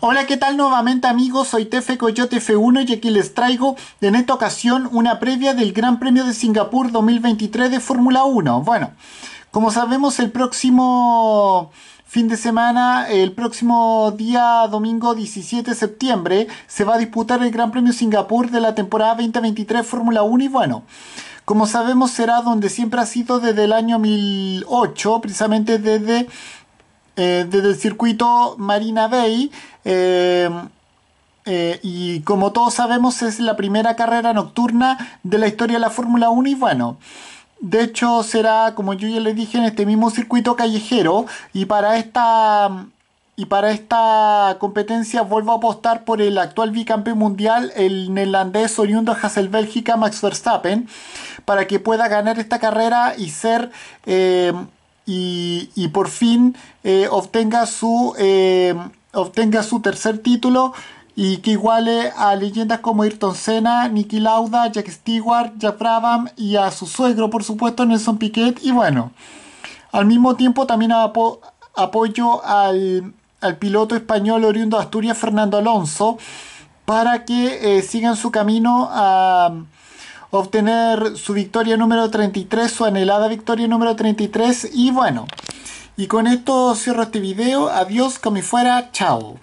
Hola, ¿qué tal nuevamente amigos? Soy Tefe Coyote F1 y aquí les traigo en esta ocasión una previa del Gran Premio de Singapur 2023 de Fórmula 1. Bueno, como sabemos el próximo fin de semana, el próximo día domingo 17 de septiembre, se va a disputar el Gran Premio Singapur de la temporada 2023 Fórmula 1 y bueno... Como sabemos será donde siempre ha sido desde el año 2008, precisamente desde eh, desde el circuito Marina Bay. Eh, eh, y como todos sabemos es la primera carrera nocturna de la historia de la Fórmula 1 y bueno, de hecho será como yo ya les dije en este mismo circuito callejero y para esta y para esta competencia vuelvo a apostar por el actual bicampeón mundial, el neerlandés oriundo de Max Verstappen, para que pueda ganar esta carrera y ser y, por fin eh, obtenga, su, eh, obtenga su tercer título y que iguale a leyendas como Ayrton Senna, Nicky Lauda, Jack Stewart, Jack Brabham y a su suegro, por supuesto, Nelson Piquet. Y bueno, al mismo tiempo también apoyo al, piloto español oriundo de Asturias, Fernando Alonso, para que eh, sigan su camino a obtener su victoria número 33, su anhelada victoria número 33 y bueno, y con esto cierro este video, adiós, como fuera, chao.